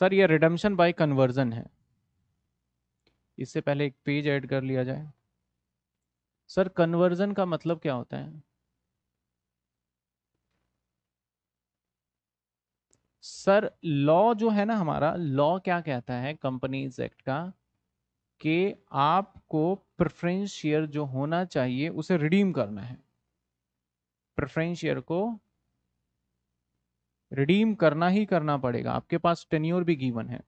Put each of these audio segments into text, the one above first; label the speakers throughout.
Speaker 1: Sir ये redemption bye conversion है इससे पहले एक पेज ऐड कर लिया जाए सर कन्वर्जन का मतलब क्या होता है सर लॉ जो है ना हमारा लॉ क्या कहता है कंपनीज एक्ट का कि आपको प्रेफरेंस शेयर जो होना चाहिए उसे रिडीम करना है प्रेफरेंस शेयर को रिडीम करना ही करना पड़ेगा आपके पास टेन्योर भी गीवन है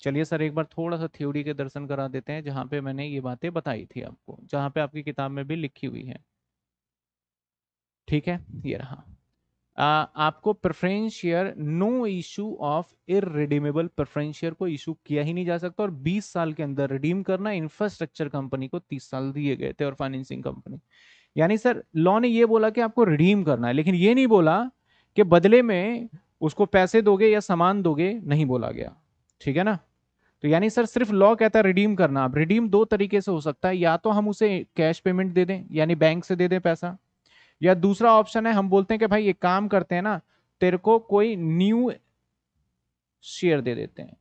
Speaker 1: चलिए सर एक बार थोड़ा सा थ्योरी के दर्शन करा देते हैं जहाँ पे मैंने ये बातें बताई थी आपको जहाँ पे आपकी किताब में भी लिखी हुई है ठीक है ये रहा आ, आपको preference share no issue of irredeemable preference share को इशू किया ही नहीं जा सकता और 20 साल के अंदर रिडीम करना इंफ्रास्ट्रक्चर कंपनी को 30 साल दिए गए थे और फाइनेंसिंग कंपनी यानी सर लॉ ने ये बोला कि आपको रिडीम करना है लेकिन ये नहीं बोला के बदले में उसको पैसे दोगे या सामान दोगे नहीं बोला गया ठीक है ना तो यानी सर सिर्फ लॉ कहता है रिडीम करना अब रिडीम दो तरीके से हो सकता है या तो हम उसे कैश पेमेंट दे दें यानी बैंक से दे दें पैसा या दूसरा ऑप्शन है हम बोलते हैं कि भाई ये काम करते हैं ना तेरे को कोई न्यू शेयर दे देते हैं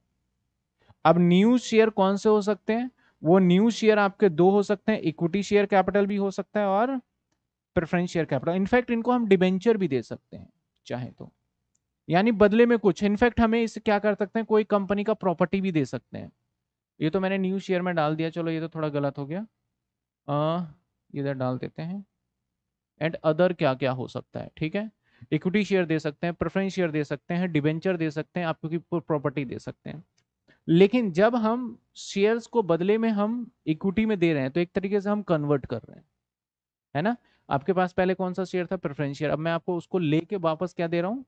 Speaker 1: अब न्यू शेयर कौन से हो सकते हैं वो न्यू शेयर आपके दो हो सकते हैं इक्विटी शेयर कैपिटल भी हो सकता है और प्रेफरेंस शेयर कैपिटल इनफैक्ट इनको हम डिबेंचर भी दे सकते हैं चाहे तो यानी बदले में कुछ इनफैक्ट हमें इसे क्या कर सकते हैं कोई कंपनी का प्रॉपर्टी भी दे सकते हैं ये तो मैंने न्यू शेयर में डाल दिया चलो ये तो थोड़ा गलत हो गया इधर डाल देते हैं एंड अदर क्या क्या हो सकता है ठीक है इक्विटी शेयर दे सकते हैं प्रेफरेंस शेयर दे सकते हैं डिवेंचर दे सकते हैं आप क्योंकि प्रॉपर्टी दे सकते हैं लेकिन जब हम शेयर्स को बदले में हम इक्विटी में दे रहे हैं तो एक तरीके से हम कन्वर्ट कर रहे हैं है ना आपके पास पहले कौन सा शेयर था प्रेफरेंस शेयर अब मैं आपको उसको लेके वापस क्या दे रहा हूँ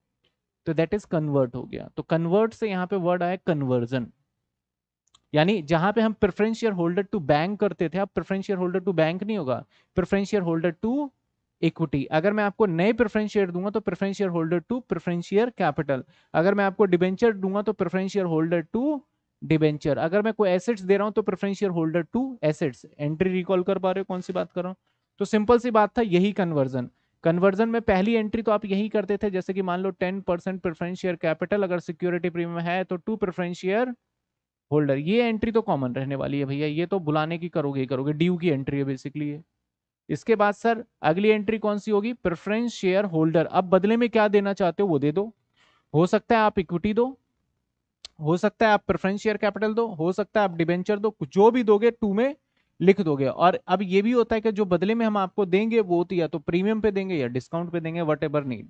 Speaker 1: तो दैट इज कन्वर्ट हो गया तो कन्वर्ट से यहाँ पे वर्ड आया कन्वर्जन यानी जहां पे हम preference share holder to bank करते थे अब preference share holder to bank नहीं होगा preference share holder to equity अगर मैं आपको नए प्रेफरेंस शेयर दूंगा तो preference share holder to preference share capital अगर मैं आपको डिबेंचर दूंगा तो preference share holder to debenture अगर मैं कोई एसेट्स दे रहा हूं तो preference share holder to assets entry recall कर पा रहे हो कौन सी बात कर रहा हूँ तो सिंपल सी बात था यही कन्वर्जन कन्वर्जन में पहली एंट्री तो आप यही करते थे जैसे कि मान लो टेन परसेंट प्रेफरेंस कैपिटल अगर सिक्योरिटी प्रीमियम है तो टू प्रेफरेंस होल्डर ये एंट्री तो कॉमन रहने वाली है भैया ये तो बुलाने की करोगे ही करोगे ड्यू की एंट्री है बेसिकली ये इसके बाद सर अगली एंट्री कौन सी होगी प्रेफरेंस शेयर होल्डर अब बदले में क्या देना चाहते हो वो दे दो हो सकता है आप इक्विटी दो हो सकता है आप प्रेफरेंस शेयर कैपिटल दो हो सकता है आप डिबेंचर दो जो भी दोगे टू में लिख दोगे और अब ये भी होता है कि जो बदले में हम आपको देंगे वो तो या तो प्रीमियम पे देंगे या डिस्काउंट पे देंगे वट एवर नीड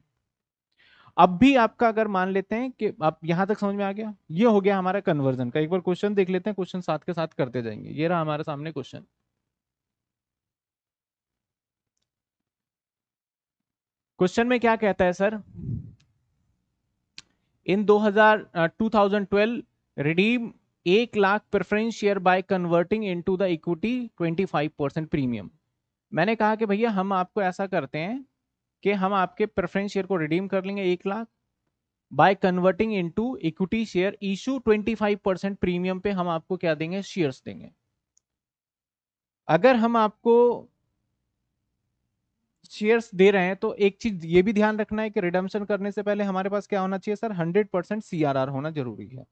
Speaker 1: अब भी आपका अगर मान लेते हैं कि आप यहां तक समझ में आ गया ये हो गया हमारा कन्वर्जन का एक बार क्वेश्चन देख लेते हैं क्वेश्चन साथ के साथ करते जाएंगे ये रहा हमारे सामने क्वेश्चन क्वेश्चन में क्या कहता है सर इन 2000 2012 रिडीम एक lakh preference share by converting into the equity 25 percent premium मैंने कहा कि भैया हम आपको ऐसा करते हैं कि हम आपके प्रेफरेंस शेयर को रिडीम कर लेंगे एक lakh by converting into equity share issue 25 percent premium पे हम आपको क्या देंगे शेयर्स देंगे अगर हम आपको शेयर्स दे रहे हैं तो एक चीज ये भी ध्यान रखना है कि रिडम्शन करने से पहले हमारे पास क्या होना चाहिए सर हंड्रेड परसेंट सी होना जरूरी है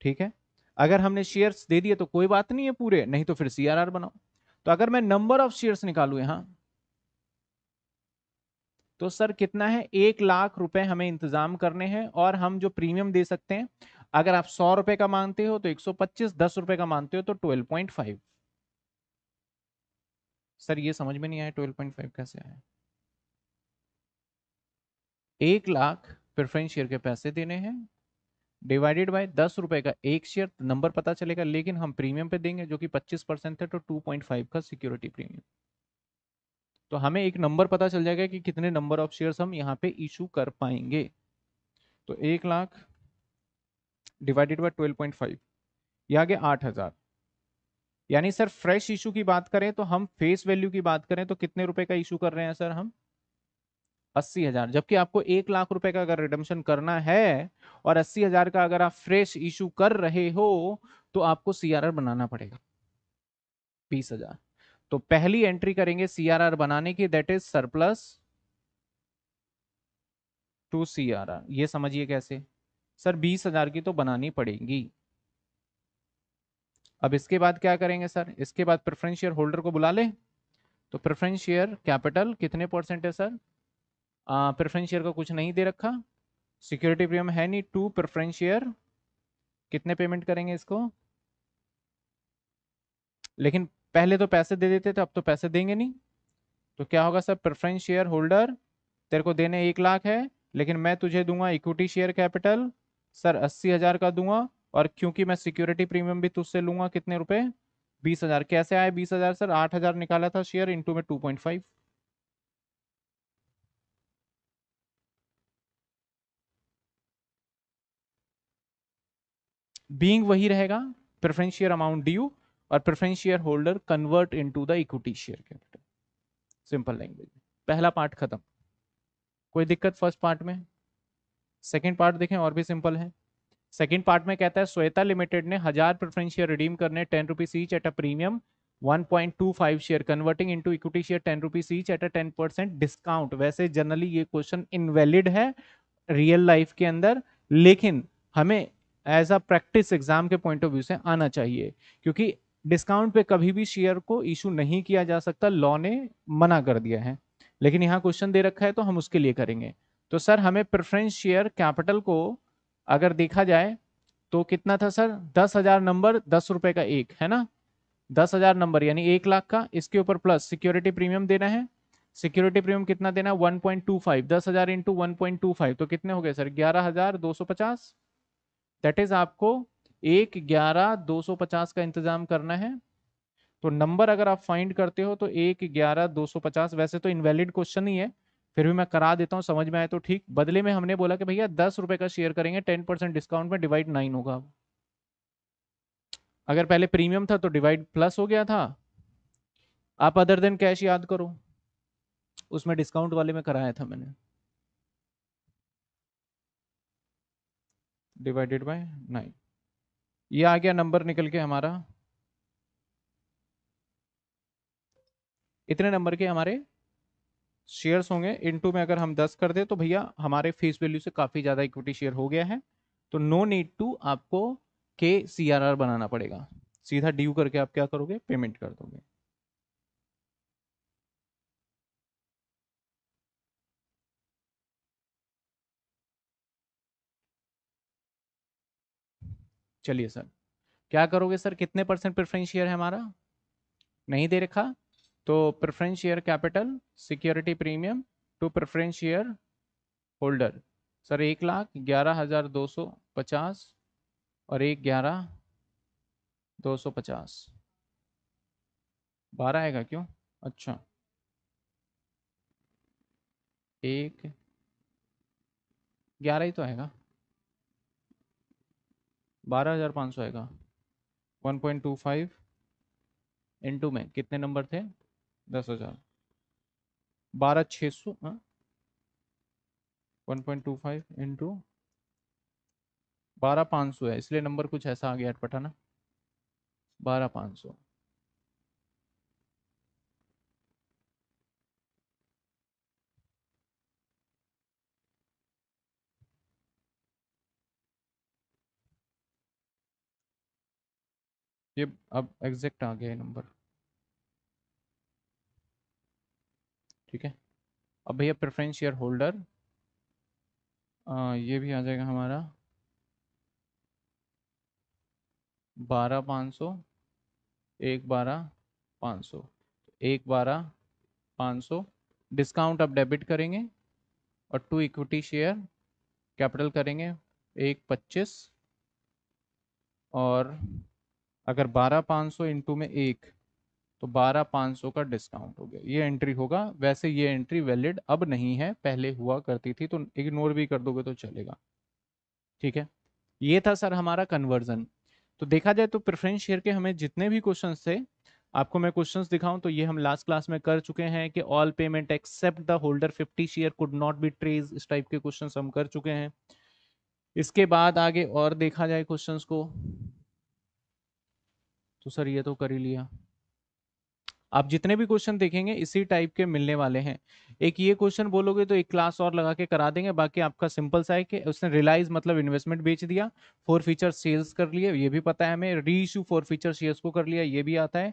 Speaker 1: ठीक है अगर हमने शेयर्स दे दिए तो कोई बात नहीं है पूरे नहीं तो फिर सीआरआर बनाओ तो अगर मैं नंबर ऑफ शेयर्स निकालू यहां तो सर कितना है एक लाख रुपए हमें इंतजाम करने हैं और हम जो प्रीमियम दे सकते हैं अगर आप सौ रुपए का मांगते हो तो एक सौ पच्चीस दस रुपए का मानते हो तो ट्वेल्व पॉइंट फाइव सर ये समझ में नहीं आया ट्वेल्व पॉइंट फाइव कैसे आया एक लाख प्रेफरेंस शेयर के पैसे देने हैं डिवाइडेड बाय दस रुपए का एक शेयर नंबर तो पता चलेगा लेकिन हम प्रीमियम पे देंगे जो कि पच्चीस परसेंट है तो टू पॉइंट फाइव का सिक्योरिटी प्रीमियम तो हमें एक नंबर पता चल जाएगा कि कितने नंबर ऑफ शेयर्स हम यहाँ पे इशू कर पाएंगे तो एक lakh divided by twelve point five या आगे आठ हजार यानी सर फ्रेश इशू की बात करें तो हम फेस वैल्यू की बात करें तो कितने रुपए का इशू कर रहे हैं सर हम अस्सी हजार जबकि आपको एक लाख रुपए का अगर रिडम्शन करना है और अस्सी हजार का अगर आप फ्रेश इशू कर रहे हो तो आपको सीआरआर बनाना पड़ेगा बीस हजार तो पहली एंट्री करेंगे सीआरआर बनाने की that is surplus to CRR ये समझिए कैसे सर बीस हजार की तो बनानी पड़ेगी अब इसके बाद क्या करेंगे सर इसके बाद प्रेफरेंस शेयर होल्डर को बुला ले तो प्रेफरेंस शेयर कैपिटल कितने परसेंट है सर प्रेफरेंस शेयर का कुछ नहीं दे रखा सिक्योरिटी प्रीमियम है नहीं टू प्रेफरेंस शेयर कितने पेमेंट करेंगे इसको लेकिन पहले तो पैसे दे देते थे अब तो पैसे देंगे नहीं तो क्या होगा सर प्रेफरेंस शेयर होल्डर तेरे को देने एक लाख है लेकिन मैं तुझे दूंगा इक्विटी शेयर कैपिटल सर अस्सी हज़ार का दूंगा और क्योंकि मैं सिक्योरिटी प्रीमियम भी तुझसे लूंगा कितने रुपए बीस हज़ार कैसे आए बीस हज़ार सर आठ हज़ार निकाला था शेयर इंटू में टू पॉइंट फाइव बींग वही रहेगा प्रेफरेंस शेयर अमाउंट ड्यू और preference share holder convert into the equity share capital simple language पहला पार्ट खत्म कोई दिक्कत फर्स्ट पार्ट में सेकेंड पार्ट देखें और भी सिंपल है सेकेंड पार्ट में कहता है स्वेता लिमिटेड ने हजार प्रेफरेंस शेयर रिडीम करने ten rupees each at a premium 1.25 share converting into equity share ten rupees each at a ten percent discount वैसे जनरली ये क्वेश्चन इनवैलिड है रियल लाइफ के अंदर लेकिन हमें एज अ प्रैक्टिस एग्जाम के point of view से आना चाहिए क्योंकि डिस्काउंट पे कभी भी शेयर को इशू नहीं किया जा सकता लॉ ने मना कर दिया है लेकिन यहाँ क्वेश्चन दे रखा है तो हम उसके लिए करेंगे तो सर हमें प्रेफरेंस शेयर कैपिटल को अगर देखा जाए तो कितना था सर दस हजार नंबर दस रुपए का एक है ना दस हजार नंबर यानी एक लाख का इसके ऊपर प्लस सिक्योरिटी प्रीमियम देना है सिक्योरिटी प्रीमियम कितना देना है वन पॉइंट टू फाइव दस हजार into one point two five तो कितने हो गए सर ग्यारह हजार दो सौ पचास दैट इज आपको एक ग्यारह दो सौ पचास का इंतजाम करना है तो नंबर अगर आप फाइंड करते हो तो एक ग्यारह दो सौ पचास वैसे तो इनवैलिड क्वेश्चन ही है फिर भी मैं करा देता हूँ समझ में आए तो ठीक बदले में हमने बोला कि भैया दस रुपए का शेयर करेंगे टेन परसेंट डिस्काउंट में डिवाइड नाइन होगा अगर पहले प्रीमियम था तो डिवाइड प्लस हो गया था आप अदर देन कैश याद करो उसमें डिस्काउंट वाले में कराया था मैंने डिवाइडेड बाय नाइन ये आ गया नंबर निकल के हमारा इतने नंबर के हमारे शेयर्स होंगे इनटू में अगर हम दस कर दे तो भैया हमारे फेस वैल्यू से काफ़ी ज़्यादा इक्विटी शेयर हो गया है तो नो नीड टू आपको के सी बनाना पड़ेगा सीधा ड्यू करके आप क्या करोगे पेमेंट कर दोगे चलिए सर क्या करोगे सर कितने परसेंट प्रेफरेंस शेयर है हमारा नहीं दे रखा तो preference share capital security premium to preference share holder sir एक लाख ग्यारह हज़ार दो सौ पचास और एक ग्यारह दो सौ पचास बारह आएगा क्यों अच्छा एक ग्यारह ही तो आएगा बारह हज़ार पाँच सौ आएगा one point two five into में कितने नंबर थे दस हज़ार बारह छः सौ हाँ। One point two five into बारह पाँच सौ है इसलिए नंबर कुछ ऐसा आ गया अटपटा बारह पाँच सौ ये अब एग्जैक्ट आ गया है नंबर ठीक है अब भैया प्रेफरेंस शेयर होल्डर आ, ये भी आ जाएगा हमारा बारह पाँच सौ एक बारह पाँच सौ एक बारह पाँच सौ डिस्काउंट आप डेबिट करेंगे और टू इक्विटी शेयर कैपिटल करेंगे एक पच्चीस और अगर बारह पाँच सौ इंटू में एक तो बारह पाँच सौ का डिस्काउंट हो गया ये एंट्री होगा वैसे ये एंट्री वैलिड अब नहीं है पहले हुआ करती थी तो इग्नोर भी कर दोगे तो चलेगा ठीक है ये था सर हमारा कन्वर्जन तो देखा जाए तो प्रेफरेंस शेयर के हमें जितने भी क्वेश्चन थे आपको मैं क्वेश्चंस दिखाऊं तो ये हम लास्ट क्लास में कर चुके हैं कि all payment except the holder 50 share could not be traced इस टाइप के क्वेश्चंस हम कर चुके हैं इसके बाद आगे और देखा जाए क्वेश्चंस को तो सर ये तो कर ही लिया आप जितने भी क्वेश्चन देखेंगे इसी टाइप के मिलने वाले हैं एक ये क्वेश्चन बोलोगे तो एक क्लास और लगा के करा देंगे बाकी आपका सिंपल सा है कि उसने रिलाइज मतलब इन्वेस्टमेंट बेच दिया फोर फीचर सेल्स कर लिए ये भी पता है हमें री इशू फोर फीचर शेयर्स को कर लिया ये भी आता है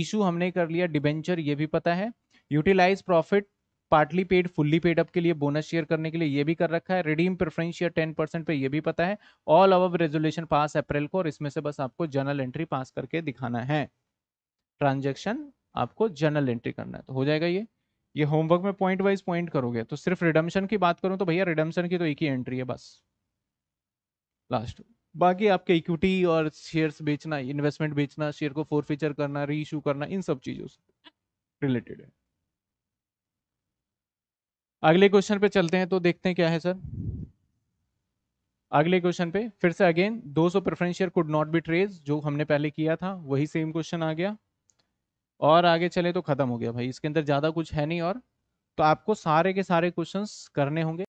Speaker 1: इशू हमने कर लिया डिबेंचर ये भी पता है utilize profit partly paid fully paid up के लिए बोनस शेयर करने के लिए ये भी कर रखा है redeem preference share ten percent पे यह भी पता है ऑल अव रेजोल्यूशन पास अप्रैल को और इसमें से बस आपको जर्नल एंट्री पास करके दिखाना है ट्रांजेक्शन आपको जर्नल एंट्री करना है तो हो जाएगा ये ये होमवर्क में पॉइंट वाइज पॉइंट करोगे तो सिर्फ रिडम्शन की बात करूं तो भैया रिडम्शन की तो एक ही एंट्री है बस लास्ट बाकी आपके इक्विटी और शेयर्स बेचना इन्वेस्टमेंट बेचना शेयर को फोर फीचर करना री इशू करना इन सब चीज़ों से रिलेटेड है अगले क्वेश्चन पे चलते हैं तो देखते हैं क्या है सर अगले क्वेश्चन पे फिर से अगेन 200 सौ preferential could not be traced जो हमने पहले किया था वही सेम क्वेश्चन आ गया और आगे चले तो खत्म हो गया भाई इसके अंदर ज़्यादा कुछ है नहीं और तो आपको सारे के सारे क्वेश्चंस करने होंगे